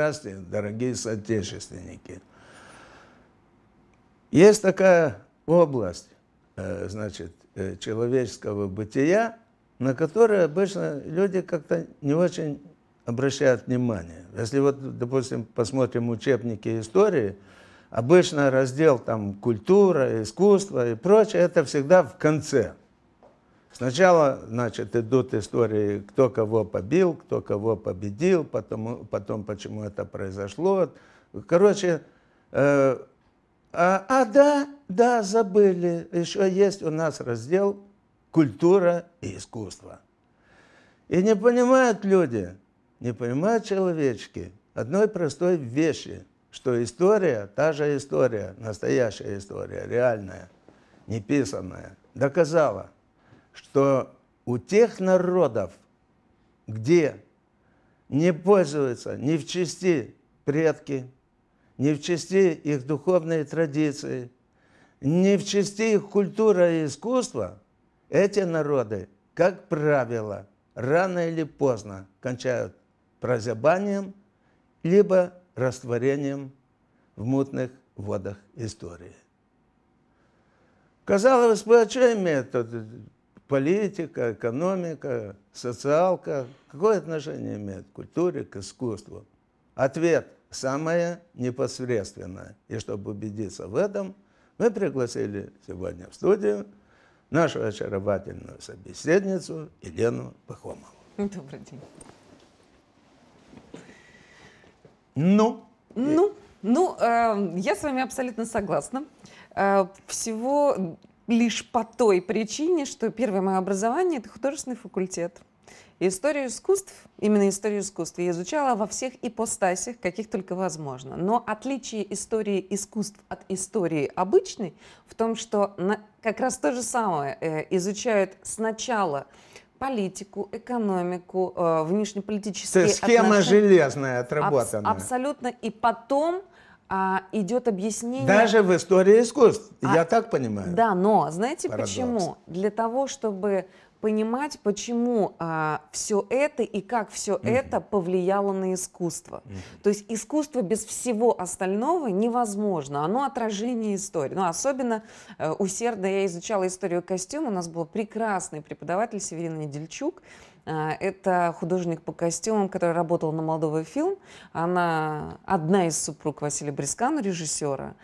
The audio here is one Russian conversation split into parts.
прекрасные, дорогие соотечественники. Есть такая область, э, значит, э, человеческого бытия, на которую обычно люди как-то не очень обращают внимание. Если вот, допустим, посмотрим учебники истории, обычно раздел там культура, искусство и прочее, это всегда в конце. Сначала, значит, идут истории, кто кого побил, кто кого победил, потом, потом почему это произошло. Короче, э, а, а да, да, забыли. Еще есть у нас раздел «Культура и искусство». И не понимают люди, не понимают человечки одной простой вещи, что история, та же история, настоящая история, реальная, неписанная, доказала – что у тех народов, где не пользуются ни в чести предки, ни в чести их духовные традиции, ни в чести их культура и искусство, эти народы, как правило, рано или поздно кончают прозябанием либо растворением в мутных водах истории. Казалось бы, а что имеет политика, экономика, социалка, какое отношение имеет к культуре, к искусству? Ответ самое непосредственное. И чтобы убедиться в этом, мы пригласили сегодня в студию нашу очаровательную собеседницу Елену Пахомову. Добрый день. Ну? Ну, ну э, я с вами абсолютно согласна. Э, всего лишь по той причине, что первое мое образование — это художественный факультет. историю искусств, именно историю искусства, я изучала во всех ипостасях, каких только возможно. Но отличие истории искусств от истории обычной в том, что на, как раз то же самое э, изучают сначала политику, экономику, э, внешнеполитические Ты схема отношения. железная отработана. Абс- абсолютно. И потом а, идет объяснение... Даже в истории искусств, а, я так понимаю. Да, но знаете Парадокс. почему? Для того, чтобы понимать, почему а, все это и как все угу. это повлияло на искусство. Угу. То есть искусство без всего остального невозможно. Оно отражение истории. ну особенно э, усердно я изучала историю костюма. У нас был прекрасный преподаватель Северина Недельчук. А, это художник по костюмам, который работал на «Молдовый фильм». Она одна из супруг Василия Брискана, режиссера.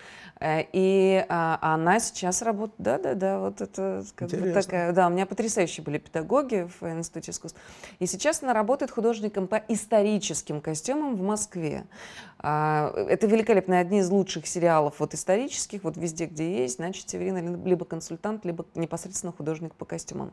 Э, и а, она сейчас работает... Да-да-да, вот это как бы такая... Да, у меня потрясающие были педагоги в э, Институте искусств. И сейчас она работает художником по историческим костюмам в Москве. А, это великолепно, одни из лучших сериалов вот исторических, вот везде, где есть, значит, Северина либо консультант, либо непосредственно художник по костюмам.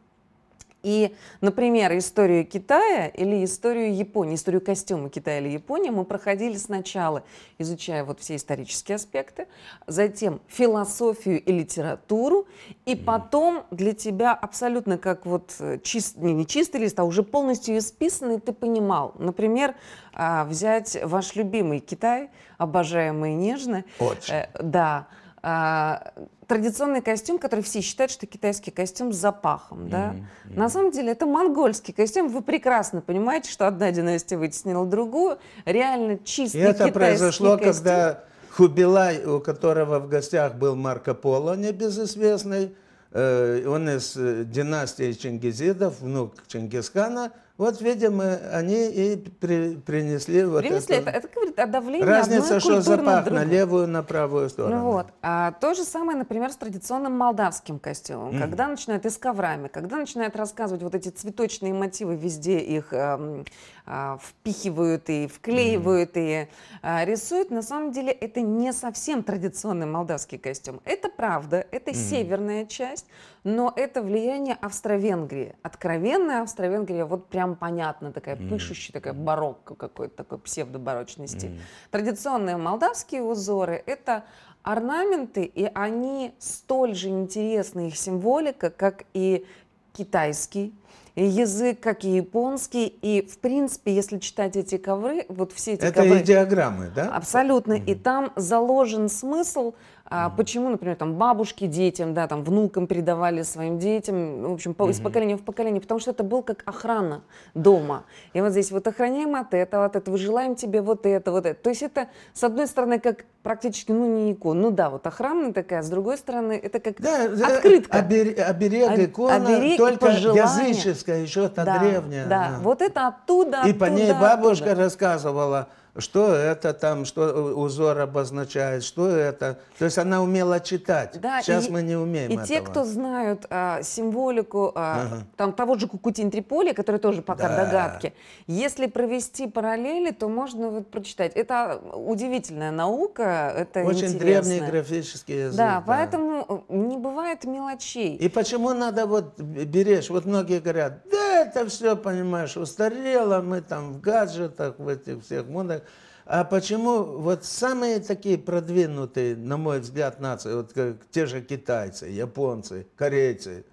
И, например, историю Китая или историю Японии, историю костюма Китая или Японии мы проходили сначала, изучая вот все исторические аспекты, затем философию и литературу, и потом для тебя абсолютно как вот э, чист, не, не чистый лист, а уже полностью исписанный, ты понимал. Например, а, взять ваш любимый Китай, обожаемый нежно. Очень. Э, да а, традиционный костюм, который все считают, что китайский костюм с запахом, да. Mm-hmm. На самом деле это монгольский костюм. Вы прекрасно понимаете, что одна династия вытеснила другую. Реально чистый И это китайский произошло, костюм. когда Хубилай, у которого в гостях был Марко Поло, небезызвестный, э, он из э, династии Чингизидов, внук Чингисхана, вот, видимо, они и при, принесли вот принесли это. это. Это говорит о давлении Разница, что запах на левую, на правую сторону. Ну вот. А, то же самое, например, с традиционным молдавским костюмом. Mm. -hmm. Когда начинают и с коврами, когда начинают рассказывать вот эти цветочные мотивы, везде их э, э, впихивают и вклеивают mm. -hmm. и э, рисуют. На самом деле это не совсем традиционный молдавский костюм. Это правда, это mm. -hmm. северная часть, но это влияние Австро-Венгрии. Откровенная Австро-Венгрия вот прям прям понятно, такая mm. пышущая, такая барокко какой-то, такой псевдобарочности. Mm. Традиционные молдавские узоры — это орнаменты, и они столь же интересны, их символика, как и китайский язык, как и японский. И, в принципе, если читать эти ковры, вот все эти Это ковры... Это и диаграммы, да? Абсолютно. mm И там заложен смысл, а mm-hmm. почему, например, там бабушки детям, да, там внукам передавали своим детям, ну, в общем, mm-hmm. из поколения в поколение, потому что это был как охрана дома. И вот здесь вот охраняем от этого, от этого, желаем тебе вот это, вот это. То есть это, с одной стороны, как практически, ну, не икона, ну да, вот охранная такая, с другой стороны, это как да, э, открытка. Обер, оберег, икона, Оберег только языческая, еще то да, древняя. Да. да, вот это оттуда, И оттуда, по ней бабушка оттуда. рассказывала, что это там, что э, узор обозначает, что это. То есть она умела читать. Да, Сейчас и, мы не умеем И этого. те, кто знают а, символику а, ага. там, того же Кукутин-Триполи, который тоже пока да. догадки, если провести параллели, то можно вот прочитать. Это удивительная наука, это Очень интересно. древний графический язык. Да, да, поэтому э, не бывает мелочей. И почему надо вот берешь, вот многие говорят, да, это все, понимаешь, устарело, мы там в гаджетах, в этих всех модах. А почему вот самые такие продвинутые, на мой взгляд, нации, вот как те же китайцы, японцы, корейцы,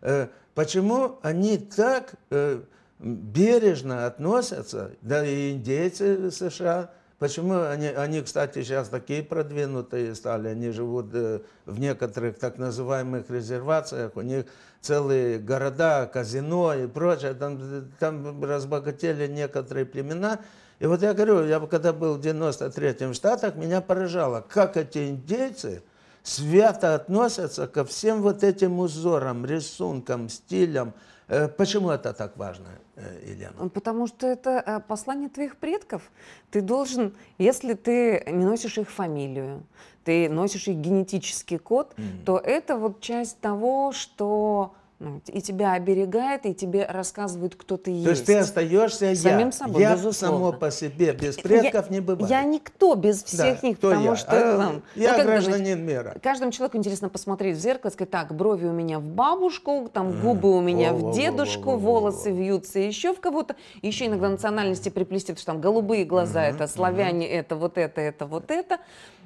э, почему они так э, бережно относятся, да и индейцы США, Почему они, они, кстати, сейчас такие продвинутые стали, они живут э, в некоторых так называемых резервациях, у них целые города, казино и прочее, там, там разбогатели некоторые племена. И вот я говорю, я когда был в 93-м Штатах, меня поражало, как эти индейцы свято относятся ко всем вот этим узорам, рисункам, стилям, Э, почему это так важно, э, Елена? Потому что это э, послание твоих предков. Ты должен, если ты не носишь их фамилию, ты носишь их генетический код, mm-hmm. то это вот часть того, что ну, и тебя оберегает, и тебе рассказывают, кто ты есть. То есть ты остаешься Самим я. Собой, я безусловно. само по себе, э, без предков я, не бывает. Я никто без всех да, них, кто потому я? что... А, ну, я ну, гражданин думаете, мира. Каждому человеку интересно посмотреть в зеркало, сказать, так, брови у меня в бабушку, там губы у меня в дедушку, волосы вьются еще в кого-то. Еще иногда национальности приплести, потому что там голубые глаза, это славяне, это вот это, это вот это.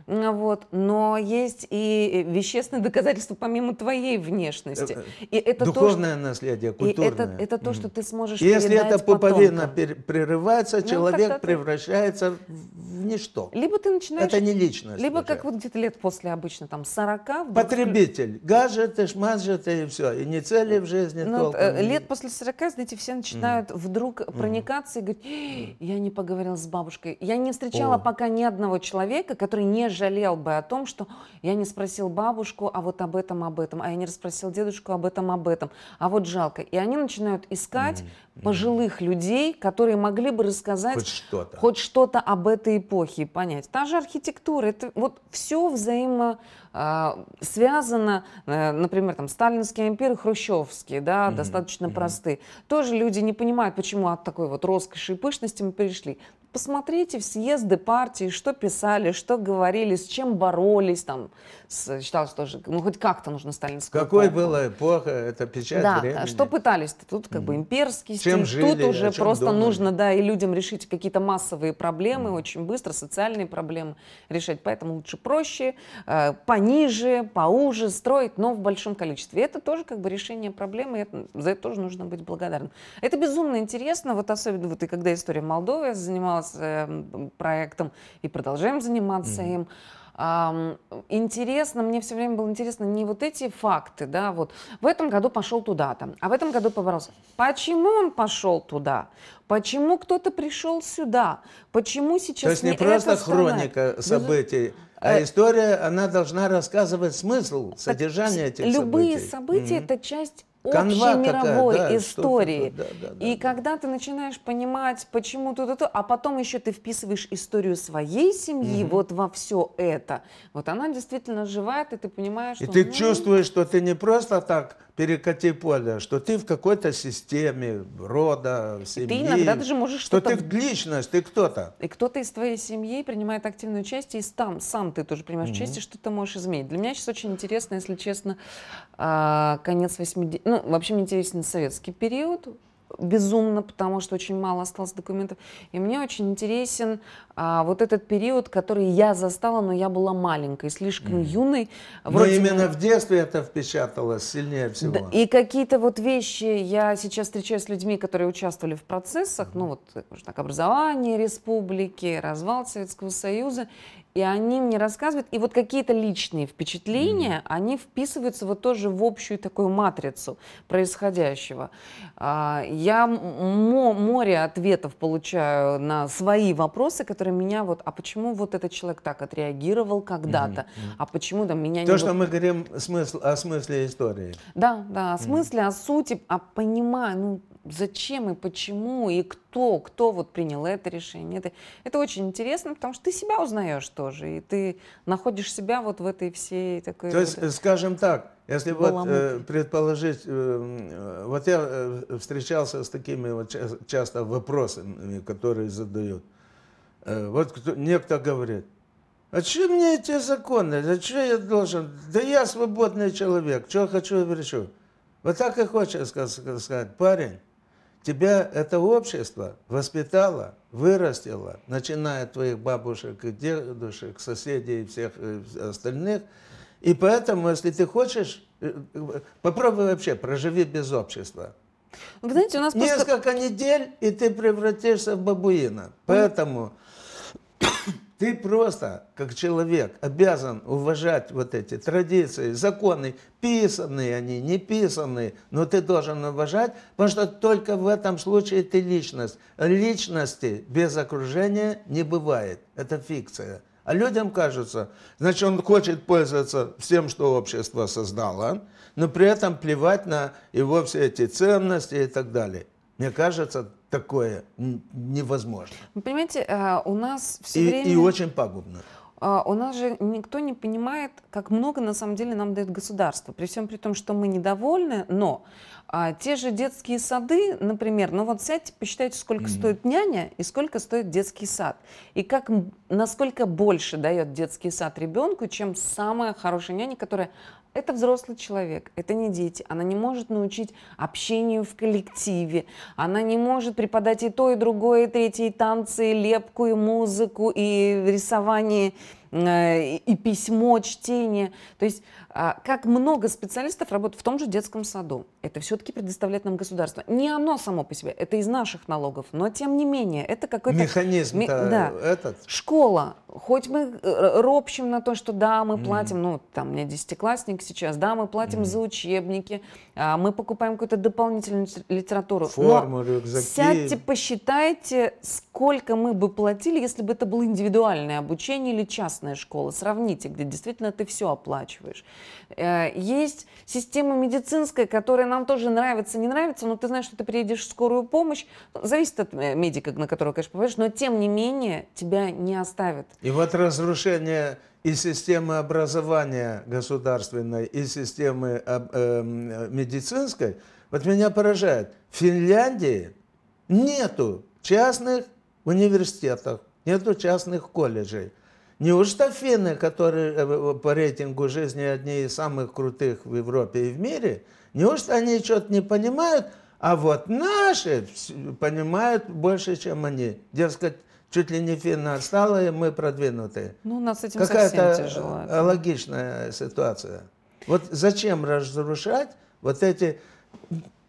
Вот. Но есть и вещественные доказательства помимо твоей внешности. Э, и это Духовное то, наследие, культурное. И это, это то, что ты сможешь Если это пуповина прерывается, ну, человек так, так, превращается в ничто. Либо ты начинаешь... Это не личность. Либо уже. как вот где-то лет после обычно, там, 40. Вдруг... Потребитель. Гаджеты, шмазжеты и все. И не цели в жизни ну, э, толком. Лет после 40, знаете, все начинают mm. вдруг mm. проникаться и говорить, я не поговорил с бабушкой. Я не встречала О. пока ни одного человека, который не жалел бы о том, что я не спросил бабушку, а вот об этом, об этом, а я не расспросил дедушку об этом, об этом, а вот жалко. И они начинают искать mm-hmm. пожилых людей, которые могли бы рассказать хоть что-то, хоть что-то об этой эпохе и понять. Та же архитектура, это вот все взаимо а, связано, э, например, там сталинские ампиры, хрущевские, да, mm-hmm. достаточно mm-hmm. просты. Тоже люди не понимают, почему от такой вот роскоши и пышности мы перешли Посмотрите в съезды партии, что писали, что говорили, с чем боролись, там, считалось тоже, ну хоть как-то нужно сталинскую Какой эпоху. была эпоха, это печать да, времени. что пытались-то? Тут как бы имперский Чем жили, тут уже просто думали. нужно, да, и людям решить какие-то массовые проблемы mm. очень быстро, социальные проблемы решать, поэтому лучше проще, э, пониже, поуже строить, но в большом количестве. Это тоже как бы решение проблемы, это, за это тоже нужно быть благодарным. Это безумно интересно, вот особенно вот и когда история Молдовы занималась эм, проектом и продолжаем заниматься mm. им, Интересно, мне все время было интересно не вот эти факты, да, вот в этом году пошел туда там, а в этом году поборолся. Почему он пошел туда? Почему кто-то пришел сюда? Почему сейчас То есть не, просто хроника событий, а э, история, она должна рассказывать смысл, содержание этих событий. Любые события – это часть Канва общей мировой да, истории. Да, да, да, и да. когда ты начинаешь понимать, почему то, то, то, а потом еще ты вписываешь историю своей семьи mm вот во все это, вот она действительно живает, и ты понимаешь, что... И ты ну, чувствуешь, что ты не просто так перекати поле, что ты в какой-то системе рода, семьи. И ты иногда даже можешь что-то... Что ты личность, ты кто-то. И кто-то из твоей семьи принимает активное участие, и там, сам ты тоже принимаешь угу. участие, что ты можешь изменить. Для меня сейчас очень интересно, если честно, а, конец 80... Ну, вообще мне интересен советский период, безумно, потому что очень мало осталось документов. И мне очень интересен а, вот этот период, который я застала, но я была маленькой, слишком mm. юной. Вроде... Но именно в детстве это впечаталось сильнее всего. Да, и какие-то вот вещи, я сейчас встречаюсь с людьми, которые участвовали в процессах, mm. ну вот, так, образование республики, развал Советского Союза, и они мне рассказывают, и вот какие-то личные впечатления, mm. они вписываются вот тоже в общую такую матрицу происходящего. А, я море ответов получаю на свои вопросы, которые которые меня вот, а почему вот этот человек так отреагировал когда-то, mm-hmm. а почему там меня То, не... То, что мы говорим смысл, о смысле истории. Да, да, о смысле, mm-hmm. о сути, о а понимании, ну, зачем и почему, и кто, кто вот принял это решение. Это, это очень интересно, потому что ты себя узнаешь тоже, и ты находишь себя вот в этой всей такой... То есть, вот, скажем так, если вот э, предположить, э, э, вот я э, встречался с такими вот часто вопросами, которые задают. Э, вот кто, некто говорит, а что мне эти законы, а что я должен? Да я свободный человек, что хочу, я решу. Вот так и хочешь сказать, парень, тебя это общество воспитало, вырастило, начиная от твоих бабушек и дедушек, соседей и всех э, остальных. И поэтому, если ты хочешь, э, попробуй вообще, проживи без общества. Вы знаете, у нас просто... Несколько недель, и ты превратишься в бабуина. Поэтому ты просто, как человек, обязан уважать вот эти традиции, законы, писанные они, не писанные, но ты должен уважать, потому что только в этом случае ты личность. Личности без окружения не бывает, это фикция. А людям кажется, значит, он хочет пользоваться всем, что общество создало, но при этом плевать на его все эти ценности и так далее. Мне кажется, такое невозможно. понимаете, э, у нас все и, время... И очень пагубно. А, у нас же никто не понимает, как много на самом деле нам дает государство. При всем при том, что мы недовольны, но а те же детские сады, например, ну вот сядьте, посчитайте, сколько mm-hmm. стоит няня и сколько стоит детский сад. И как, насколько больше дает детский сад ребенку, чем самая хорошая няня, которая это взрослый человек, это не дети. Она не может научить общению в коллективе. Она не может преподать и то, и другое, и третье, и танцы, и лепку, и музыку, и рисование, э, и письмо, чтение. То есть а, как много специалистов работают в том же детском саду. Это все-таки предоставляет нам государство. Не оно само по себе, это из наших налогов, но тем не менее, это какой-то... Механизм ми, да. этот? Школа. Хоть мы э, ропщим на то, что да, мы платим, mm. ну, там, у меня десятиклассник сейчас, да, мы платим mm. за учебники, а, мы покупаем какую-то дополнительную литературу. Форму, рюкзаки. сядьте, посчитайте, сколько мы бы платили, если бы это было индивидуальное обучение или частная школа. Сравните, где действительно ты все оплачиваешь. Э, есть система медицинская, которая нам тоже нравится, не нравится, но ты знаешь, что ты приедешь в скорую помощь. Ну, зависит от э, медика, на которого, конечно, попадешь, но тем не менее тебя не оставят. И вот разрушение и системы образования государственной, и системы эм, медицинской, вот меня поражает, в Финляндии нету частных университетов, нету частных колледжей. Неужто финны, которые э, по рейтингу жизни одни из самых крутых в Европе и в мире, неужто они что-то не понимают, а вот наши понимают больше, чем они. Дескать, чуть ли не финны отсталые, а мы продвинутые. Ну, у нас с этим Какая-то совсем тяжело. Э, это. логичная ситуация. Вот зачем разрушать вот эти...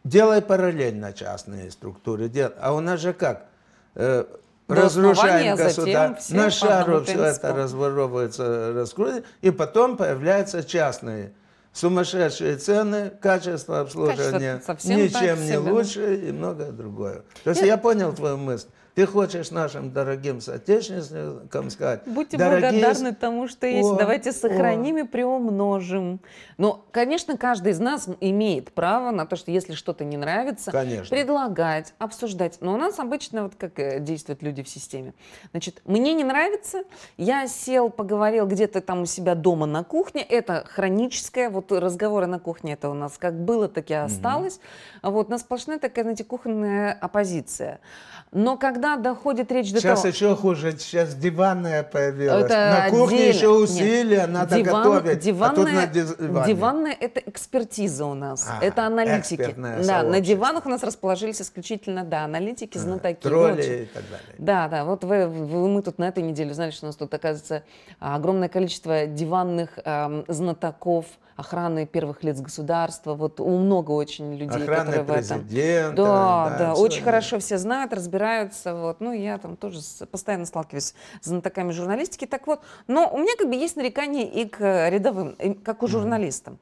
Делай параллельно частные структуры. А у нас же как? Э, разрушаем государство, на шару все это разворовывается, раскрутится, и потом появляются частные сумасшедшие цены, качество обслуживания качество ничем не лучше и многое другое. То есть я, я понял твою мысль. Ты хочешь нашим дорогим соотечественникам сказать... Будьте дорогие... благодарны тому, что есть. О, Давайте сохраним о. и приумножим. Но, конечно, каждый из нас имеет право на то, что если что-то не нравится, конечно. предлагать, обсуждать. Но у нас обычно, вот как э, действуют люди в системе. Значит, мне не нравится, я сел, поговорил где-то там у себя дома на кухне. Это хроническое, вот разговоры на кухне это у нас как было, так и осталось. Угу. Вот, у нас сплошная такая, знаете, кухонная оппозиция. Но когда когда доходит речь до сейчас того... Сейчас еще хуже, сейчас диванная появилась. Это на кухне отдельно. еще усилия, Нет. надо Диван, готовить. Диванная, а тут на диване. диванная – это экспертиза у нас, а, это аналитики. Да, на диванах у нас расположились исключительно, да, аналитики, знатоки. А, тролли и, и так далее. Да, да, вот вы, вы, мы тут на этой неделе узнали, что у нас тут, оказывается, огромное количество диванных эм, знатоков, охраны первых лиц государства. Вот у много очень людей, Охраны которые в этом. Да, да, да очень да. хорошо все знают, разбираются. Вот. Ну, я там тоже постоянно сталкиваюсь с знатоками журналистики. Так вот, но у меня как бы есть нарекания и к э, рядовым, и как у журналистам. Mm-hmm.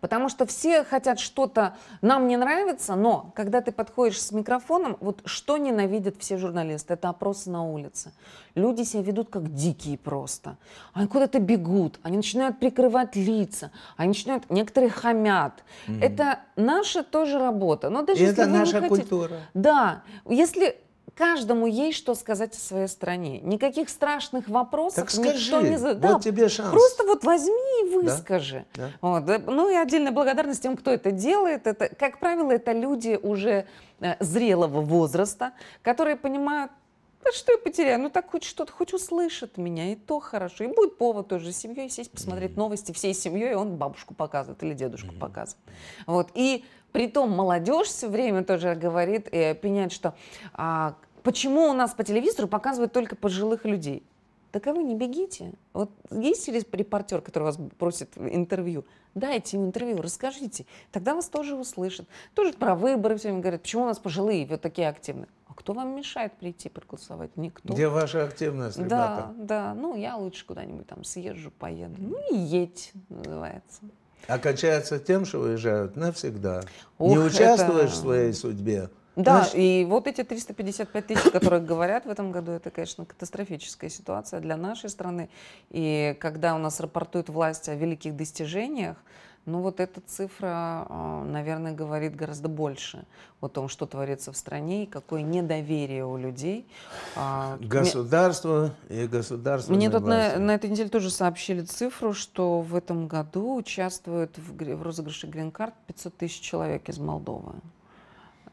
Потому что все хотят что-то, нам не нравится, но когда ты подходишь с микрофоном, вот что ненавидят все журналисты, это опросы на улице. Люди себя ведут как дикие просто. Они куда-то бегут, они начинают прикрывать лица, они начинают, некоторые хамят. Mm-hmm. Это наша тоже работа. Но даже это если наша хотите, культура. Да, если каждому есть что сказать о своей стране. Никаких страшных вопросов так скажи, никто не задает. Вот да, тебе шанс. Просто вот возьми и выскажи. Да? Вот. Ну и отдельная благодарность тем, кто это делает. Это, как правило, это люди уже э, зрелого возраста, которые понимают, да что я потеряю? Ну так хоть что-то, хоть услышит меня, и то хорошо. И будет повод тоже с семьей сесть, посмотреть mm-hmm. новости всей семьей, и он бабушку показывает или дедушку mm-hmm. показывает. Вот. И Притом молодежь все время тоже говорит и опеняет, что а, почему у нас по телевизору показывают только пожилых людей? Так а вы не бегите. Вот есть ли репортер, который вас просит интервью? Дайте им интервью, расскажите. Тогда вас тоже услышат. Тоже про выборы все время говорят, почему у нас пожилые вот такие активные. А кто вам мешает прийти проголосовать? Никто. Где ваша активность, ребята? Да, да. Ну, я лучше куда-нибудь там съезжу, поеду. Ну, и едь, называется. Окончается а тем, что уезжают навсегда. Ох, Не участвуешь это... в своей судьбе. Да, Наш... и вот эти 355 тысяч, которые говорят в этом году, это, конечно, катастрофическая ситуация для нашей страны. И когда у нас рапортуют власти о великих достижениях, ну вот эта цифра, а, наверное, говорит гораздо больше о том, что творится в стране и какое недоверие у людей. А, государство и государство. Мне тут на, на этой неделе тоже сообщили цифру, что в этом году участвуют в, в розыгрыше грин-карт 500 тысяч человек из Молдовы.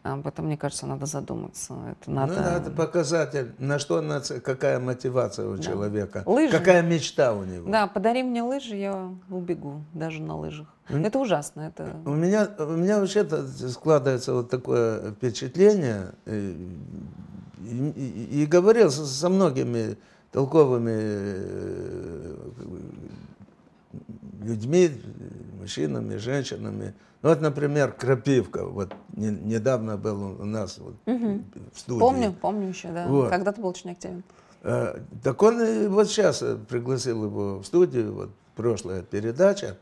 Об этом, мне кажется, надо задуматься. Это ну надо... Ну, это показатель, на что, на, какая мотивация у да. человека, лыжи. какая мечта у него. Да, подари мне лыжи, я убегу даже на лыжах. Mm. Это ужасно. Это... У, меня, у меня вообще-то складывается вот такое впечатление, э, и, и, и говорил со, со многими толковыми э, людьми, мужчинами, женщинами. Ну, вот, например, Крапивка. Вот не, недавно был у нас вот, угу. в студии. Помню, помню еще, да. Вот. Когда ты был очень активен. А, так он вот сейчас э, пригласил его в студию, вот прошлая передача.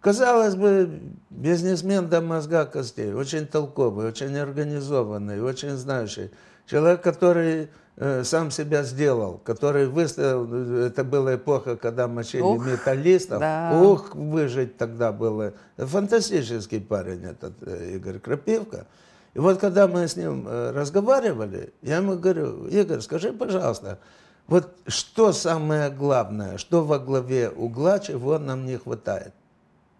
Казалось бы, бизнесмен до мозга костей, очень толковый, очень организованный, очень знающий. Человек, который Э, сам себя сделал, который выставил, это была эпоха, когда мочили Ух, металлистов. Да. Ух, выжить тогда было. Фантастический парень этот э, Игорь Крапивка. И вот когда мы с ним э, разговаривали, я ему говорю, Игорь, скажи, пожалуйста, вот что самое главное, что во главе угла, чего нам не хватает?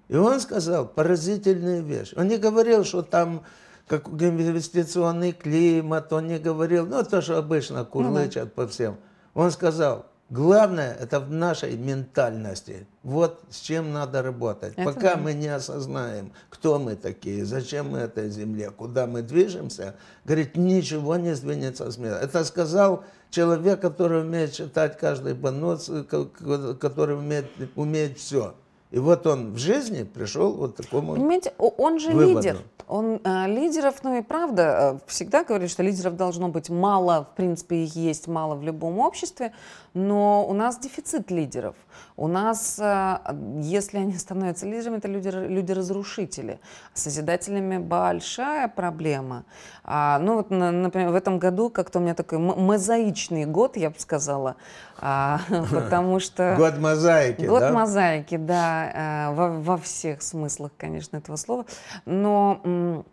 И он сказал поразительные вещи. Он не говорил, что там как инвестиционный климат, он не говорил, ну то, что обычно ну курлычат угу. по всем. Он сказал, главное это в нашей ментальности. Вот с чем надо работать. Это Пока да. мы не осознаем, кто мы такие, зачем мы этой земле, куда мы движемся, говорит, ничего не сдвинется с места. Это сказал человек, который умеет читать каждый банос, э, который умеет, умеет все. И вот он в жизни пришел вот к такому Понимаете, он же выводу. лидер. Он э, лидеров, ну и правда, э, всегда говорит, что лидеров должно быть мало, в принципе, их есть мало в любом обществе, но у нас дефицит лидеров. У нас, э, если они становятся лидерами, это люди, разрушители С созидателями большая проблема. А, ну вот, например, в этом году как-то у меня такой мозаичный год, я бы сказала, а, потому что... Год мозаики, Год да? мозаики, да, э, во, во всех смыслах, конечно, этого слова. Но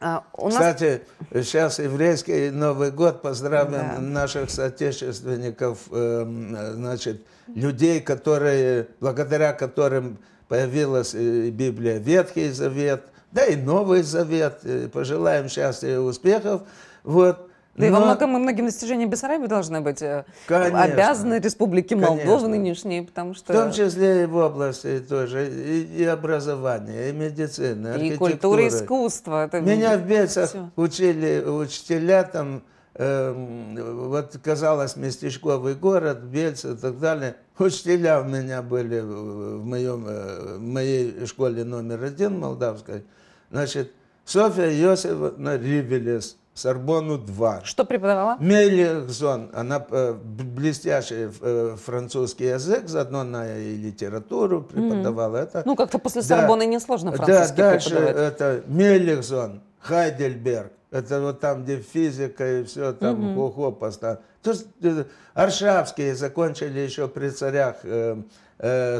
а, у Кстати, нас... сейчас еврейский Новый год. Поздравим да. наших соотечественников, э, значит, людей, которые, благодаря которым появилась и э, Библия, Ветхий Завет, да и Новый Завет. Пожелаем счастья и успехов. Вот. Да Но... и во многом и многим достижениям Бессарабии должны быть э, Конечно. обязаны Республике Молдова нынешней, потому что... В том числе и в области тоже, и, и образования, и медицина, И культура, искусство. Это... Меня в Бельцах Все. учили учителя там, эм, вот казалось, местечковый город, Бельцы и так далее. Учителя у меня были в, моем, э, в моей школе номер один молдавской. Значит, Софья Иосифовна Рибелес – Сорбону 2. Что преподавала? Мелихзон. Она э, блестящий э, французский язык, заодно она и литературу преподавала. mm Это, ну, как-то после да, несложно французский Да, дальше это Мелихзон, Хайдельберг. Это вот там, где физика и все, там угу. Mm -hmm. хухо То есть э, Аршавские закончили еще при царях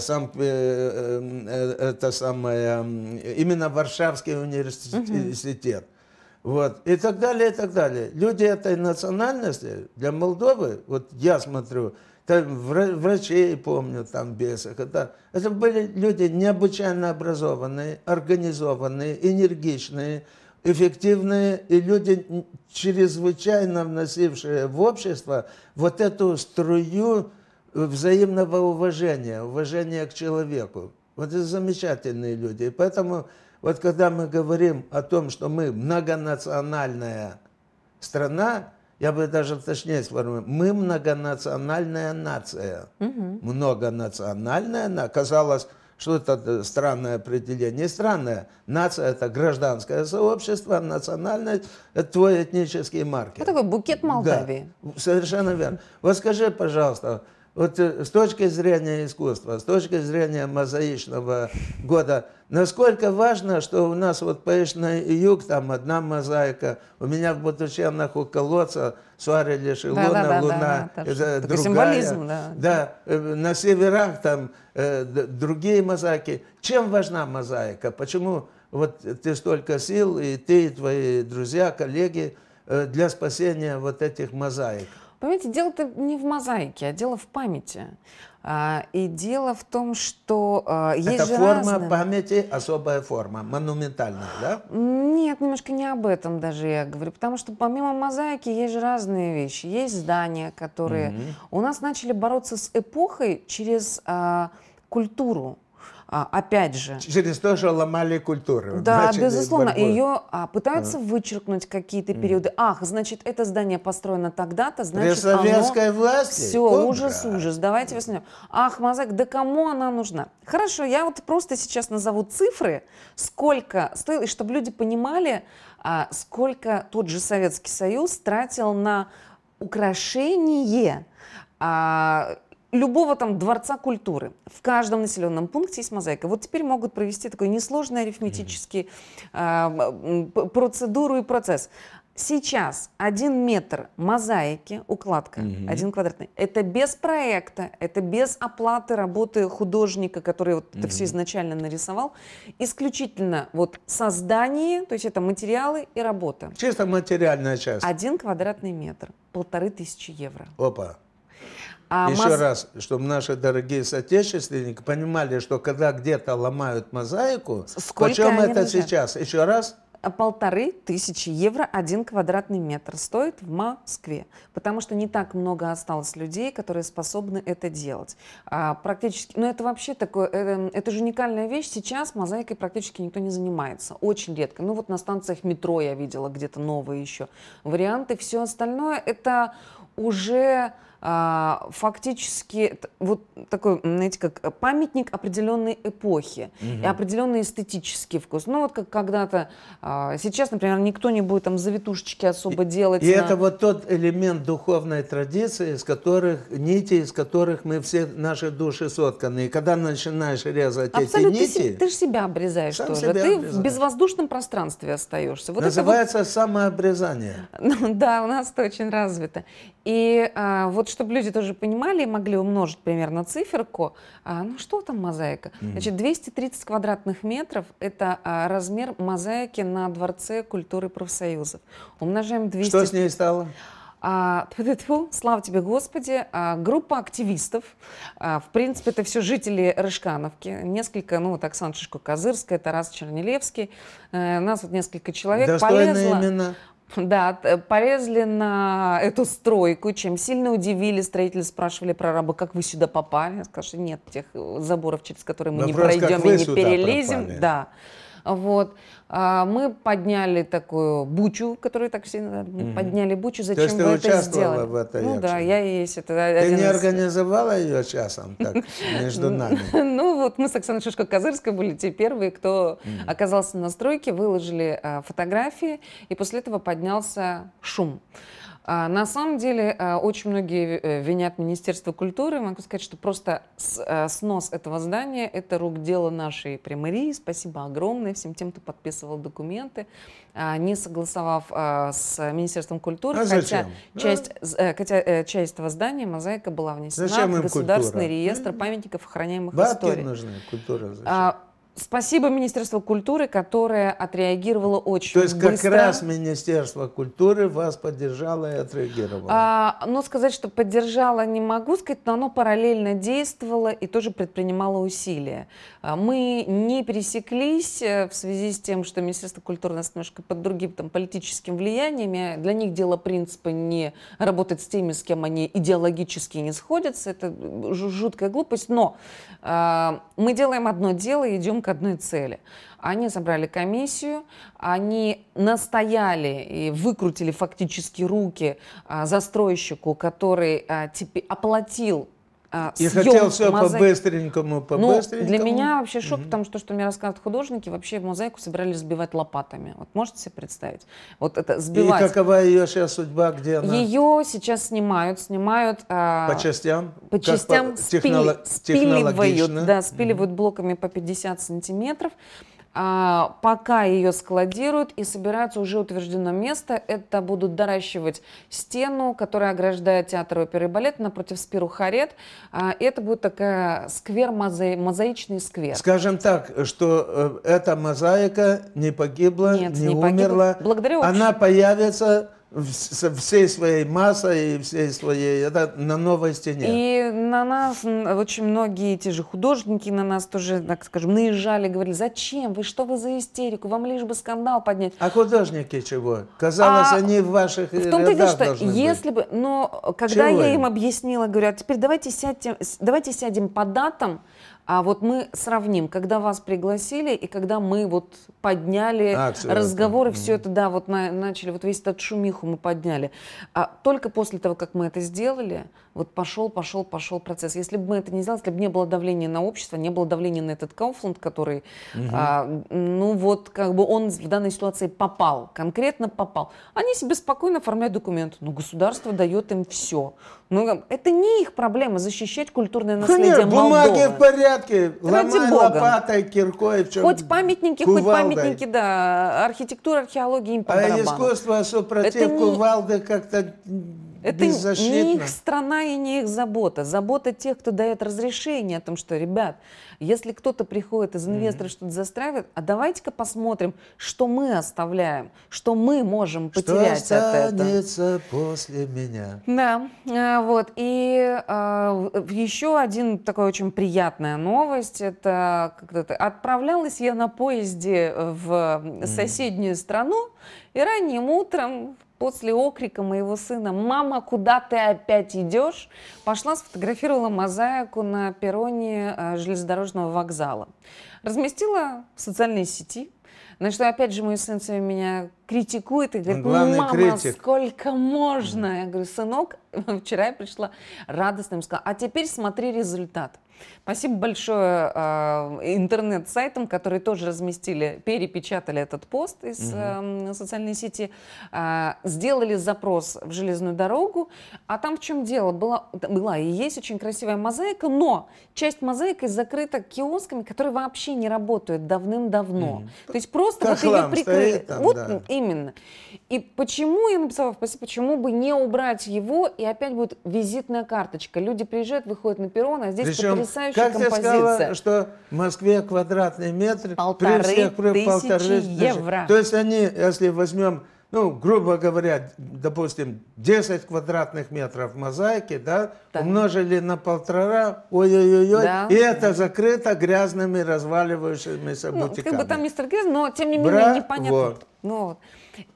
сам, это самое, именно Варшавский университет. Угу. Mm вот, и так далее, и так далее. Люди этой национальности для Молдовы, вот я смотрю, там врачей помню, там бесах. Это, это были люди необычайно образованные, организованные, энергичные, эффективные и люди, чрезвычайно вносившие в общество вот эту струю э, взаимного уважения, уважения к человеку. Вот это замечательные люди. И поэтому вот когда мы говорим о том, что мы многонациональная страна, я бы даже точнее сформулировал, мы многонациональная нация. Угу. Многонациональная, казалось, что это странное определение. Не странное. Нация – это гражданское сообщество, а национальность – это твой этнический маркер. Это такой букет Молдавии. Да, совершенно верно. Вот скажи, пожалуйста, вот э, с точки зрения искусства, с точки зрения мозаичного года, насколько важно, что у нас вот поешь на юг, там одна мозаика, у меня в Бутученах у колодца Суаря Лешилона, да, да, Луна, да, да, это другая. Символизм, да. да. Э, на северах там э, другие мозаики. Чем важна мозаика? Почему вот ты столько сил, и ты, и твои друзья, коллеги, для спасения вот этих мозаик? Понимаете, дело-то не в мозаике, а дело в памяти. А, и дело в том, что а, есть Это форма разные... памяти, особая форма, монументальная, да? Нет, немножко не об этом даже я говорю, потому что помимо мозаики есть же разные вещи. Есть здания, которые... Угу. У нас начали бороться с эпохой через а, культуру. А, опять же... Через то, что ломали культуру. Да, э, безусловно. Борьбу. Ее а, пытаются а. вычеркнуть какие-то периоды. Ах, значит, это здание построено тогда-то, значит, При советской оно... власти? Все, Ура. ужас, ужас, давайте возьмем. Ах, мозаик, да кому она нужна? Хорошо, я вот просто сейчас назову цифры, сколько стоило, и чтобы люди понимали, а, сколько тот же Советский Союз тратил на украшение а, любого там дворца культуры. В каждом населенном пункте есть мозаика. Вот теперь могут провести такой несложный арифметический э, процедуру и процесс. Сейчас один метр мозаики, укладка, угу. один квадратный, это без проекта, это без оплаты работы художника, который вот угу. это все изначально нарисовал, исключительно вот создание, то есть это материалы и работа. Чисто материальная часть. Один квадратный метр, полторы тысячи евро. Опа. А Еще моз... раз, чтобы наши дорогие соотечественники понимали, что когда где-то ломают мозаику, Сколько почем это нужны? сейчас? Еще раз? А полторы тысячи евро один квадратный метр стоит в Москве, потому что не так много осталось людей, которые способны это делать. А, практически, ну это вообще такое, это, эм, это же уникальная вещь. Сейчас мозаикой практически никто не занимается, очень редко. Ну вот на станциях метро я видела где-то новые еще варианты. Все остальное это уже а, фактически вот такой, знаете, как э, памятник определенной эпохи угу. и определенный эстетический вкус. Ну вот как когда-то, а, сейчас, например, никто не будет там завитушечки особо и, делать. И на... это вот тот элемент духовной традиции, из которых, нити, из которых мы все, наши души сотканы. И когда начинаешь резать Абсолютно, эти нити... Ты, ты же себя обрезаешь сам тоже. Себя ты обрезаешь. в безвоздушном пространстве остаешься. Вот Называется вот... самообрезание. Ну да, у нас это очень развито. И а, вот чтобы люди тоже понимали и могли умножить примерно циферку, а, ну что там мозаика? Mm. Значит, 230 квадратных метров – это а, размер мозаики на Дворце культуры профсоюзов. Умножаем 200… Что с ней стало? А, тьфу, слава тебе, Господи, а, группа активистов, а, в принципе, это все жители Рыжкановки, несколько, ну, вот Оксана Шишко-Козырская, Тарас Чернилевский, э, нас вот несколько человек Достойные полезло. имена. Да, полезли на эту стройку, чем сильно удивили. Строители спрашивали про прораба, как вы сюда попали. Я сказала, что нет тех э, заборов, через которые мы Вопрос, не пройдем и не перелезем. Пропали. Да. Вот. А, мы подняли такую бучу, которую так все mm подняли бучу, зачем То есть вы ты это сделали. в этой Ну да, я и есть. Это ты один не из... организовала ее часом так между нами? Ну вот мы с Оксаной Шишко-Козырской были те первые, кто оказался на стройке, выложили а, фотографии, и после этого поднялся шум. А, на самом деле, а, очень многие э, винят Министерство культуры. Могу сказать, что просто а, снос этого здания – это рук дело нашей примарии. Спасибо огромное всем тем, кто подписывал документы, не согласовав с Министерством культуры. А зачем? Э, хотя, часть, э, хотя часть этого здания, мозаика, была внесена зачем в государственный культура? реестр памятников охраняемых Бабки историй. нужны, культура зачем? Спасибо Министерству культуры, которое отреагировало очень быстро. То есть быстро. как раз Министерство культуры вас поддержало и отреагировало? А, но сказать, что поддержало, не могу сказать, но оно параллельно действовало и тоже предпринимало усилия. А, мы не пересеклись э, в связи с тем, что Министерство культуры нас немножко под другим там, политическим влиянием. Для них дело принципа не работать с теми, с кем они идеологически не сходятся. Это жуткая глупость. Но а, мы делаем одно дело и идем к одной цели. Они собрали комиссию, они настояли и выкрутили фактически руки а, застройщику, который а, оплатил э, И хотел все по-быстренькому, по-быстренькому. Ну, для меня вообще шок, угу. потому что, что мне рассказывают художники, вообще мозаику собирались сбивать лопатами. Вот можете себе представить? Вот это сбивать. И какова ее сейчас судьба, где она? Ее сейчас снимают, снимают... по а, частям? По частям как Спили... Технолог... спиливают, да, спиливают угу. блоками по 50 сантиметров. А, пока ее складируют и собирается уже утверждено место. Это будут доращивать стену, которая ограждает театр оперы и балет напротив Спиру Харет. А, это будет такая сквер, мозаи, мозаичный сквер. Скажем так, что э, эта мозаика не погибла, Нет, не, не погибла. умерла. Благодаря обществу. Она появится со всей своей массой и всей своей, это на новой стене. И на нас очень многие те же художники на нас тоже, так скажем, наезжали, говорили, зачем вы, что вы за истерику, вам лишь бы скандал поднять. А художники чего? Казалось, а они в ваших В э, том-то и дело, если быть. бы, но когда чего я им объяснила, говорю, а теперь давайте сядем, давайте сядем по датам, а вот мы сравним, когда вас пригласили и когда мы вот подняли а, разговоры, все это, да, вот на, начали, вот весь этот шумиху мы подняли. А только после того, как мы это сделали, вот пошел, пошел, пошел процесс. Если бы мы это не сделали, если бы не было давления на общество, не было давления на этот Кауфланд, который, угу. а, ну вот, как бы он в данной ситуации попал, конкретно попал. Они себе спокойно оформляют документы. Ну, государство дает им все. Ну, это не их проблема защищать культурное наследие Конечно, Молдовы. бумаги в порядке, Ради ломай Бога. лопатой, киркой. Чем хоть памятники, кувалдой. хоть памятники, да. Архитектура, археология им по А барабану. искусство сопротив это не... кувалды как-то это не их страна и не их забота. Забота тех, кто дает разрешение о том, что, ребят, если кто-то приходит из инвестора mm-hmm. что-то застраивает, а давайте-ка посмотрим, что мы оставляем, что мы можем потерять что от этого. останется после меня. Да, э, вот. И а, еще один такой очень приятная новость. Это отправлялась я на поезде в соседнюю страну, и ранним утром после окрика моего сына «Мама, куда ты опять идешь?» пошла сфотографировала мозаику на перроне э, железнодорожного вокзала. Разместила в социальной сети, на что опять же мой сын меня критикует и говорит, Главный мама, критик. сколько можно? Я говорю, сынок, вчера я пришла радостным, сказала, а теперь смотри результат. Спасибо большое э, интернет-сайтам, которые тоже разместили, перепечатали этот пост из э, социальной сети, э, сделали запрос в железную дорогу, а там в чем дело? Была, была и есть очень красивая мозаика, но часть мозаики закрыта киосками, которые вообще не работают давным-давно. Mm. То есть просто как вот ее прикрыли. Там, вот да. именно. И почему, я написала в посте, почему бы не убрать его, и опять будет визитная карточка. Люди приезжают, выходят на перрон, а здесь Причем потрясающая как композиция. Как я сказала, что в Москве квадратный метр полторы при всех, при, полторы евро. То есть они, если возьмем, ну, грубо говоря, допустим, 10 квадратных метров мозаики, да, да. умножили на полтора, ой-ой-ой, да. и это закрыто грязными разваливающимися бутиками. ну, Как бы там мистер строгизм, но тем не менее Бра- непонятно. Вот. Ну,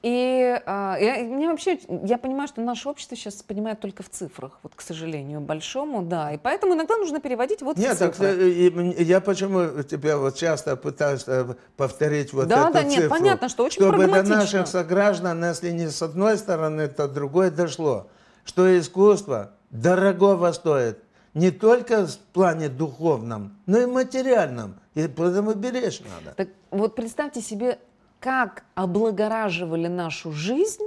и, а, и мне вообще, я понимаю, что наше общество сейчас понимает только в цифрах, вот, к сожалению, большому, да, и поэтому иногда нужно переводить вот Нет, цифры. Э, нет, я почему тебя вот часто пытаюсь э, повторить вот да, эту да, цифру? Да, нет, понятно, что очень Чтобы до наших сограждан, если не с одной стороны, то другой дошло, что искусство дорогого стоит, не только в плане духовном, но и материальном. И поэтому беречь надо. Так вот представьте себе как облагораживали нашу жизнь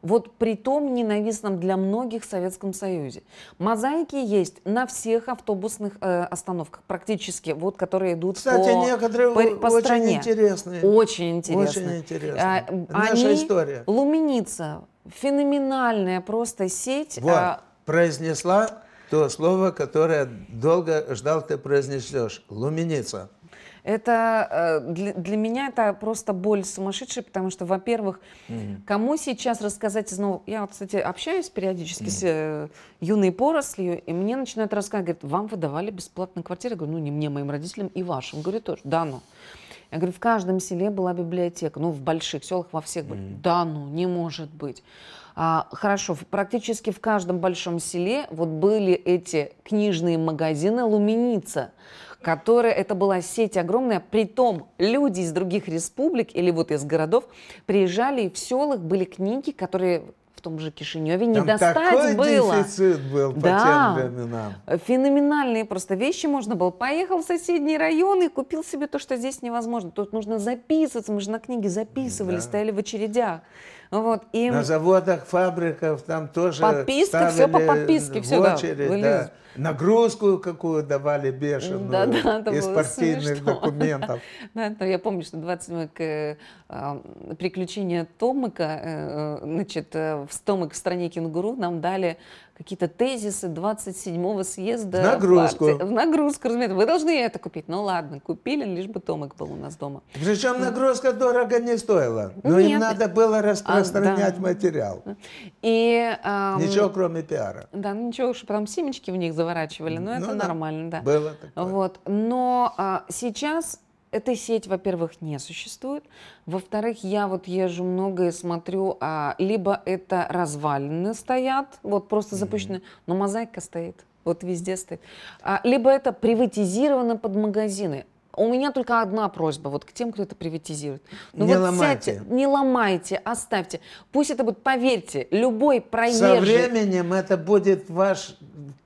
вот при том ненавистном для многих Советском Союзе. Мозаики есть на всех автобусных э, остановках практически, вот которые идут Кстати, по, некоторые по, по очень стране. интересные. Очень интересные. Очень интересные. А, Наша они, история. Луменица, феноменальная просто сеть. А вот, а, произнесла то слово, которое долго ждал ты произнесешь. Луменица. Это э, для, для меня это просто боль сумасшедшая, потому что, во-первых, mm-hmm. кому сейчас рассказать из нового... Ну, я, кстати, общаюсь периодически mm-hmm. с э, юной порослью, и мне начинают рассказывать, говорят, вам выдавали бесплатно квартиры. Я говорю, ну не мне, моим родителям и вашим. Говорю, тоже, да, ну. Я говорю, в каждом селе была библиотека, ну, в больших селах во всех были. Mm-hmm. Да, ну, не может быть. А, хорошо, практически в каждом большом селе вот были эти книжные магазины «Луменица», которые это была сеть огромная, При том люди из других республик или вот из городов приезжали, и в селах были книги, которые в том же Кишиневе не Там достать такой было. дефицит был да. по тем временам. Феноменальные просто вещи можно было. Поехал в соседний район и купил себе то, что здесь невозможно. Тут нужно записываться. Мы же на книге записывали, да. стояли в очередях. Вот, и... На заводах, фабриках там тоже Подписки, все по подписке, все, очередь, да. Нагрузку какую давали бешеную да, да, из партийных смешно. документов. Да, там, я помню, что 27 к э, приключения Томыка, э, э значит, э, в «Стомык в стране кенгуру» нам дали какие-то тезисы 27-го съезда. В нагрузку. Партии. В нагрузку, разумеется. Вы должны это купить. Ну ладно, купили, лишь бы Томик был у нас дома. Причем нагрузка дорого не стоила. но Нет. им надо было а, распространять а, материал. И, эм, ничего, кроме пиара. Да, ну ничего, что потом семечки в них заворачивали, но ну, это да, нормально, да. Было такое. Вот. Но а, сейчас эта сеть, во-первых, не существует. Во-вторых, я вот езжу много и смотрю, а, либо это развалины стоят, вот просто запущены, mm-hmm. но мозаика стоит, вот везде стоит. А, либо это приватизировано под магазины. У меня только одна просьба вот к тем, кто это приватизирует. Ну не вот ломайте. Сядьте, не ломайте, оставьте. Пусть это будет, поверьте, любой проезжий. Со временем это будет ваш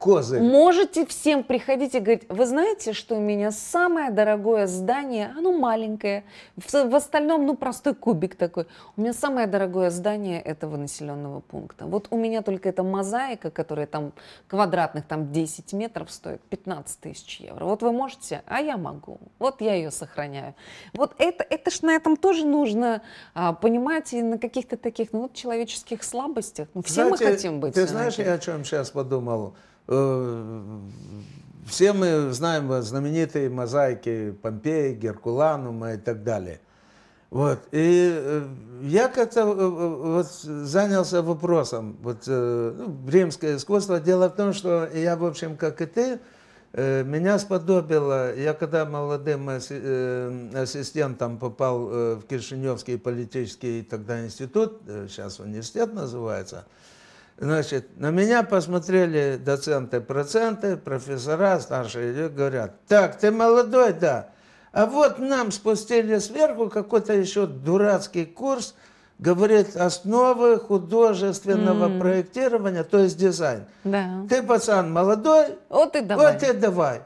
козырь. Можете всем приходить и говорить, вы знаете, что у меня самое дорогое здание, оно маленькое, в, в остальном, ну, простой кубик такой. У меня самое дорогое здание этого населенного пункта. Вот у меня только эта мозаика, которая там квадратных там 10 метров стоит, 15 тысяч евро. Вот вы можете, а я могу. Вот я ее сохраняю. Вот это, это ж на этом тоже нужно а, понимать и на каких-то таких, ну, человеческих слабостях. Ну, все Знаете, мы хотим быть. Ты знаешь, я о чем сейчас подумал? Э, все мы знаем знаменитые мозаики Помпеи, Геркуланума и так далее. Вот. И э, я как-то э, вот занялся вопросом. Вот, ну, римское искусство. Дело в том, что я, в общем, как и ты, меня сподобило, я когда молодым ассистентом попал в Кишиневский политический тогда институт, сейчас университет называется, Значит, на меня посмотрели доценты, проценты, профессора старшие люди говорят, так, ты молодой, да, а вот нам спустили сверху какой-то еще дурацкий курс, говорит, основы художественного mm. проектирования, то есть дизайн. Да. Ты, пацан, молодой, вот и давай. Вот и давай.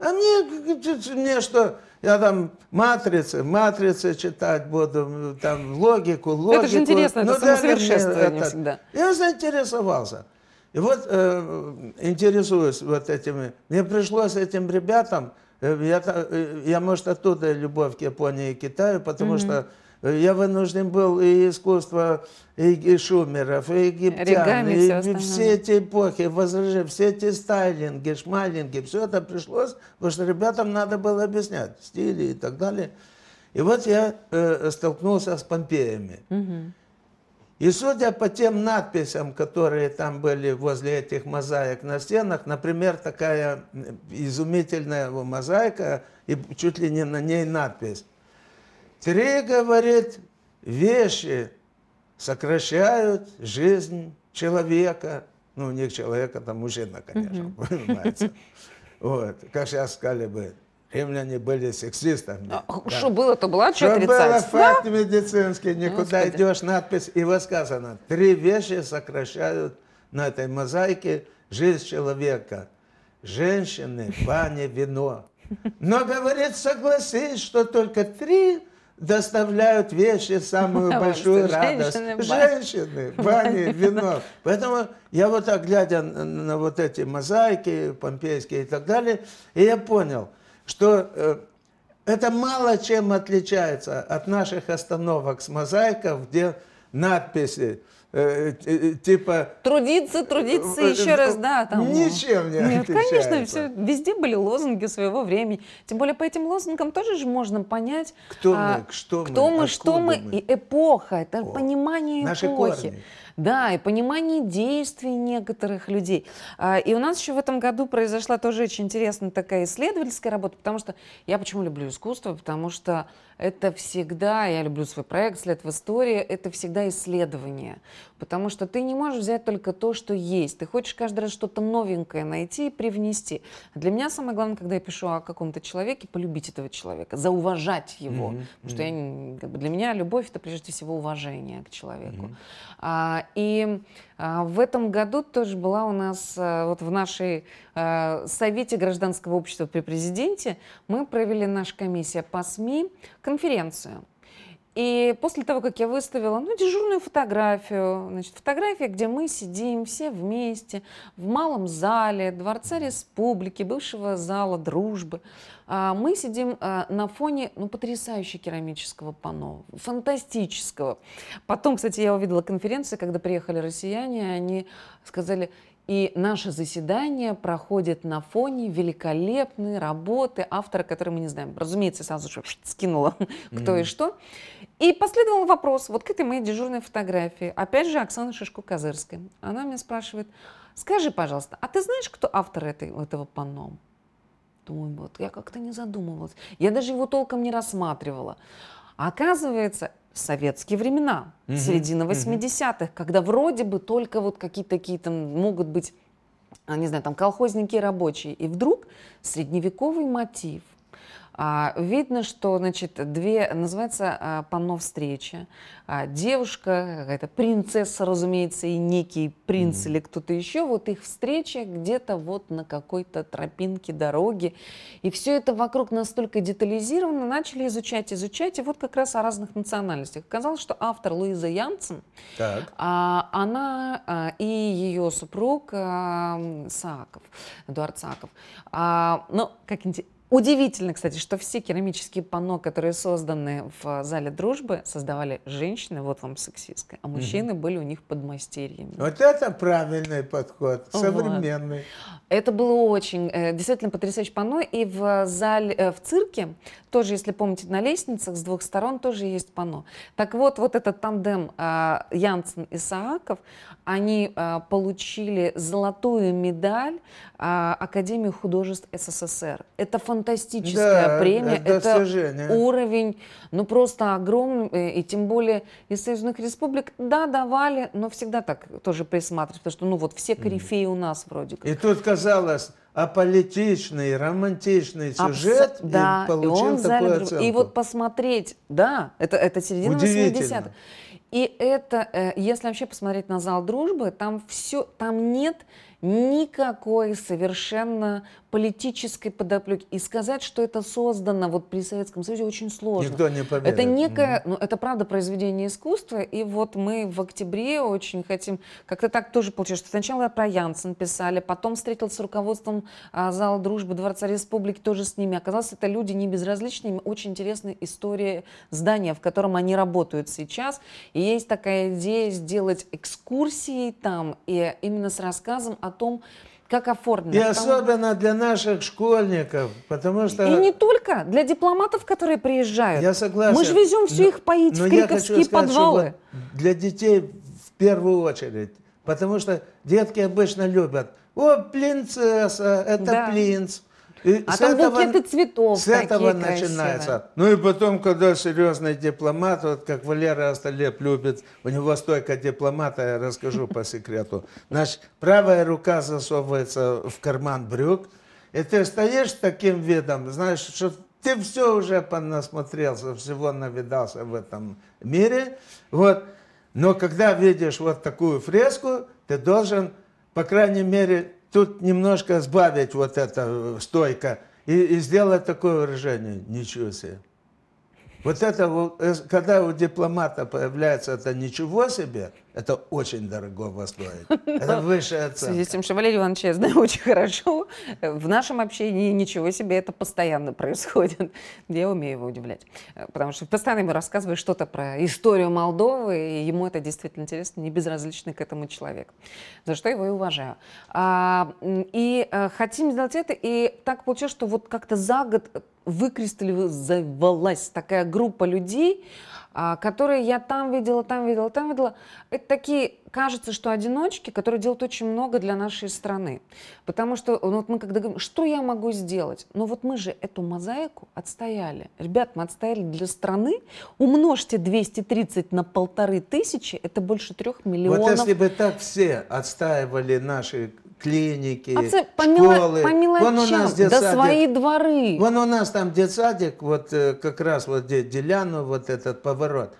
А мне, мне что, я там матрицы, матрицы читать буду, там логику, логику. Это же интересно, ну, это да, самосовершенствование это, всегда. Я заинтересовался. И вот э, интересуюсь вот этими. Мне пришлось этим ребятам, э, я, э, я, может, оттуда любовь к Японии и Китаю, потому mm-hmm. что я вынужден был и искусство и, и шумеров, и египтян, и, все, и все эти эпохи, возражи, все эти стайлинги, шмайлинги, все это пришлось, потому что ребятам надо было объяснять стили и так далее. И вот я э, столкнулся с Помпеями. Угу. И судя по тем надписям, которые там были возле этих мозаик на стенах, например, такая изумительная мозаика, и чуть ли не на ней надпись Три, говорит, вещи сокращают жизнь человека. Ну, не человека, там мужчина, конечно, угу. понимаете. Вот, как сейчас сказали бы, римляне были сексистами. А, да. Что было, то было, что отрицать. было, факт да? медицинский, никуда Господи. идешь, надпись. И вот сказано, три вещи сокращают на этой мозаике жизнь человека. Женщины, пани, вино. Но, говорит, согласись, что только три доставляют вещи самую Удовольствие. большую радость. Женщины, бани, вино. Поэтому я вот так, глядя на вот эти мозаики помпейские и так далее, и я понял, что э, это мало чем отличается от наших остановок с мозаиков, где надписи Э, э, э, типа... Трудиться, трудиться еще раз, да. Там, ничем не Нет, конечно, все, везде были лозунги своего времени. Тем более по этим лозунгам тоже же можно понять, кто а, мы, что кто мы, мы что мы, мы, и эпоха, это О, понимание наши эпохи. Корни. Да, и понимание действий некоторых людей. А, и у нас еще в этом году произошла тоже очень интересная такая исследовательская работа, потому что я почему люблю искусство, потому что это всегда, я люблю свой проект «След в истории», это всегда исследование, потому что ты не можешь взять только то, что есть. Ты хочешь каждый раз что-то новенькое найти и привнести. Для меня самое главное, когда я пишу о каком-то человеке, полюбить этого человека, зауважать его. Mm-hmm. Потому что я, как бы для меня любовь — это прежде всего уважение к человеку. Mm-hmm. А, и а в этом году тоже была у нас, э, вот в нашей э, Совете гражданского общества при президенте, мы провели наша комиссия по СМИ конференцию и после того, как я выставила ну, дежурную фотографию, значит, фотография, где мы сидим все вместе в малом зале Дворца Республики, бывшего зала Дружбы, а, мы сидим а, на фоне ну, потрясающего керамического панно, фантастического. Потом, кстати, я увидела конференцию, когда приехали россияне, они сказали, и наше заседание проходит на фоне великолепной работы автора, который мы не знаем. Разумеется, сразу же скинула mm-hmm. кто и что. И последовал вопрос вот к этой моей дежурной фотографии. Опять же, Оксана Шишко-Козырская. Она меня спрашивает, скажи, пожалуйста, а ты знаешь, кто автор этой, этого панно? Думаю, вот, я как-то не задумывалась. Я даже его толком не рассматривала. оказывается, советские времена, угу, середина 80-х, угу. когда вроде бы только вот какие-то такие там могут быть, а, не знаю, там колхозники и рабочие. И вдруг средневековый мотив а, видно, что, значит, две, называется а, панно встречи. А, девушка, какая-то принцесса, разумеется, и некий принц mm-hmm. или кто-то еще. Вот их встреча где-то вот на какой-то тропинке, дороги, И все это вокруг настолько детализировано, начали изучать, изучать. И вот как раз о разных национальностях. Оказалось, что автор Луиза Янсен, так. она и ее супруг Саков, Эдуард Саков, Но, ну, как интересно, Удивительно, кстати, что все керамические панно, которые созданы в а, зале дружбы, создавали женщины, вот вам сексистка, а мужчины угу. были у них подмастерьями. Вот это правильный подход, современный. Вот. Это было очень, э, действительно потрясающе панно. И в а, зале, э, в цирке, тоже, если помните, на лестницах с двух сторон тоже есть панно. Так вот, вот этот тандем а, Янсен и Сааков, они получили золотую медаль Академии художеств СССР. Это фантастика фантастическая да, премия. Это, это уровень, ну просто огромный, э, и тем более из союзных республик, да, давали, но всегда так тоже присматривать, потому что, ну вот, все корифеи у нас вроде как. И тут казалось, аполитичный, романтичный сюжет Абс... и да, получил и он такую залит... оценку. И вот посмотреть, да, это, это середина 80-х. И это, э, если вообще посмотреть на зал дружбы, там все, там нет никакой совершенно политической подоплеки. И сказать, что это создано вот при Советском Союзе, очень сложно. Никто не поверит. Это некое, ну, это правда произведение искусства, и вот мы в октябре очень хотим, как-то так тоже получилось, что сначала про Янсен писали, потом встретился с руководством а, Зала Дружбы Дворца Республики, тоже с ними. Оказалось, это люди не безразличные, очень интересная история здания, в котором они работают сейчас. И есть такая идея сделать экскурсии там, и именно с рассказом о том, как оформлено. И особенно для наших школьников, потому что... И не только, для дипломатов, которые приезжают. Я согласен. Мы же везем все но, их поить но в криковские я хочу сказать, подвалы. вот для детей в первую очередь, потому что детки обычно любят, о, принцесса, это да. плинц. И а там этого, букеты цветов С этого начинается. Красивые. Ну и потом, когда серьезный дипломат, вот как Валера Остолеп любит, у него стойка дипломата, я расскажу по секрету. Значит, правая рука засовывается в карман брюк, и ты стоишь таким видом, знаешь, что ты все уже понасмотрелся, всего навидался в этом мире. Вот. Но когда видишь вот такую фреску, ты должен, по крайней мере, тут немножко сбавить вот это э, стойка и, и сделать такое выражение. Ничего себе. Вот это вот, э, когда у дипломата появляется это ничего себе, это очень дорого стоит. Это ну, высшая цена. В связи с тем, что Валерий Иванович, я знаю очень хорошо, в нашем общении ничего себе, это постоянно происходит. Я умею его удивлять. Э, потому что постоянно ему рассказываю что-то про историю Молдовы, и ему это действительно интересно, не безразличный к этому человек. За что его и уважаю. А, и э, хотим сделать это, и так получилось, что вот как-то за год выкристаллизовалась такая группа людей, а, которые я там видела, там видела, там видела. Это такие, кажется, что одиночки, которые делают очень много для нашей страны. Потому что ну, вот мы когда говорим, что я могу сделать? Но вот мы же эту мозаику отстояли. Ребят, мы отстояли для страны. Умножьте 230 на полторы тысячи, это больше трех миллионов. Вот если бы так все отстаивали наши клиники а це по школи. По мілочам, Вон у нас да свої двори. Вон у нас там детсадик, вот э, как раз вот где Деляну, вот этот поворот.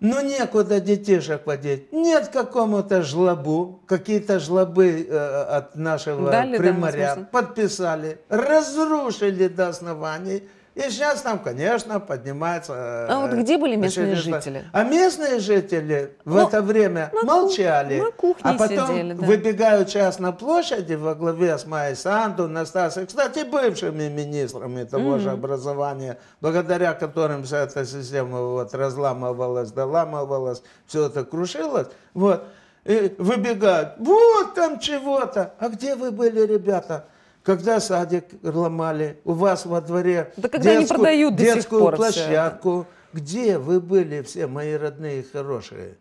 Ну некуда детишек водить. Нет какому-то жлобу. Какие-то жлобы э, от нашего Дали, примаря да, подписали. Разрушили до оснований. И сейчас там, конечно, поднимается... Э, а вот где были местные начали... жители? А местные жители в ну, это время на молчали. На кухне а потом сидели, да. выбегают сейчас на площади во главе с Майей Санду, Настасьей, кстати, бывшими министрами того mm-hmm. же образования, благодаря которым вся эта система вот разламывалась, доламывалась, все это крушилось. Вот. И выбегают, вот там чего-то. А где вы были, ребята? Когда садик ломали, у вас во дворе да когда детскую, не продают детскую площадку. Все. Где вы были все мои родные хорошие?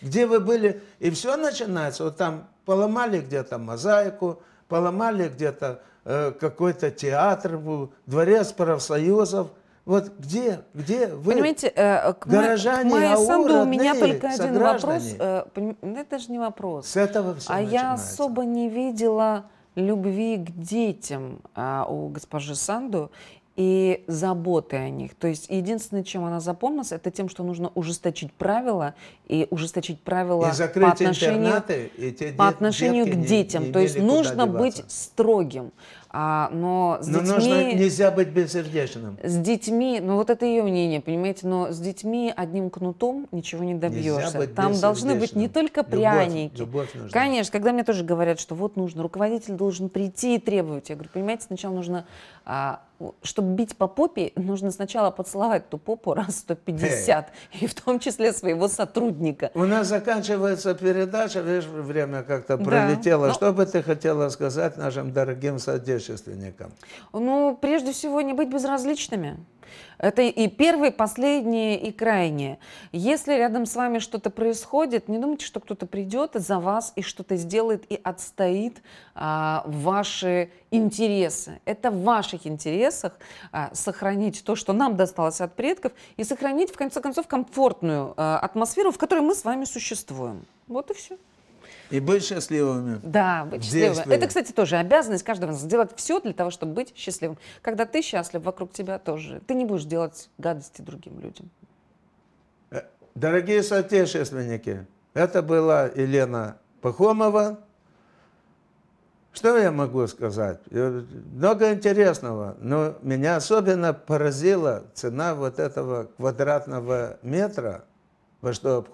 Где вы были? И все начинается. Вот там поломали где-то мозаику, поломали где-то э, какой-то театр, дворец профсоюзов. Вот где, где вы? Понимаете, э, к горожане, к Майе Санду у меня только один вопрос. Э, это же не вопрос. С этого все А начинается. я особо не видела любви к детям а, у госпожи Санду и заботы о них. То есть единственное, чем она запомнилась, это тем, что нужно ужесточить правила и ужесточить правила и по отношению, и те по отношению к детям. Не, не То есть нужно деваться. быть строгим. А, но с но детьми... Нужно, нельзя быть бессердечным. С детьми, ну вот это ее мнение, понимаете, но с детьми одним кнутом ничего не добьешься. Там должны быть не только пряники. Любовь, любовь нужна. Конечно, когда мне тоже говорят, что вот нужно, руководитель должен прийти и требовать. Я говорю, понимаете, сначала нужно а, чтобы бить по попе, нужно сначала поцеловать ту попу раз 150, Эй. и в том числе своего сотрудника. У нас заканчивается передача, видишь, время как-то да, пролетело. Но... Что бы ты хотела сказать нашим дорогим соотечественникам? Ну, прежде всего, не быть безразличными. Это и первый, последний, и крайнее. Если рядом с вами что-то происходит, не думайте, что кто-то придет за вас и что-то сделает и отстоит а, ваши интересы. Это в ваших интересах а, сохранить то, что нам досталось от предков, и сохранить, в конце концов, комфортную а, атмосферу, в которой мы с вами существуем. Вот и все. И быть счастливыми. Да, быть счастливыми. Это, кстати, тоже обязанность каждого сделать все для того, чтобы быть счастливым. Когда ты счастлив, вокруг тебя тоже. Ты не будешь делать гадости другим людям. Э, дорогие соотечественники, это была Елена Пахомова. Что я могу сказать? Много интересного, но меня особенно поразила цена вот этого квадратного метра, во что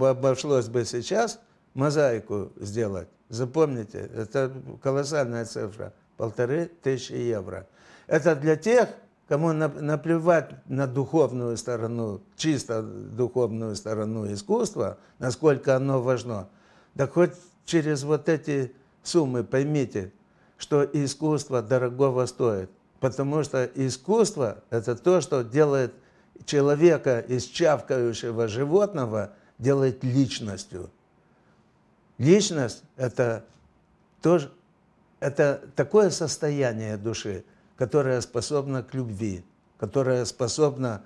обошлось бы сейчас – мозаику сделать. Запомните, это колоссальная цифра, полторы тысячи евро. Это для тех, кому наплевать на духовную сторону, чисто духовную сторону искусства, насколько оно важно. Да хоть через вот эти суммы поймите, что искусство дорогого стоит. Потому что искусство – это то, что делает человека из чавкающего животного, делает личностью – Личность – это тоже это такое состояние души, которое способно к любви, которое способно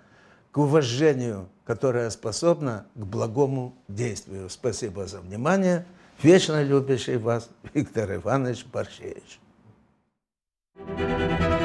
к уважению, которое способно к благому действию. Спасибо за внимание. Вечно любящий вас Виктор Иванович Борщевич. Thank you.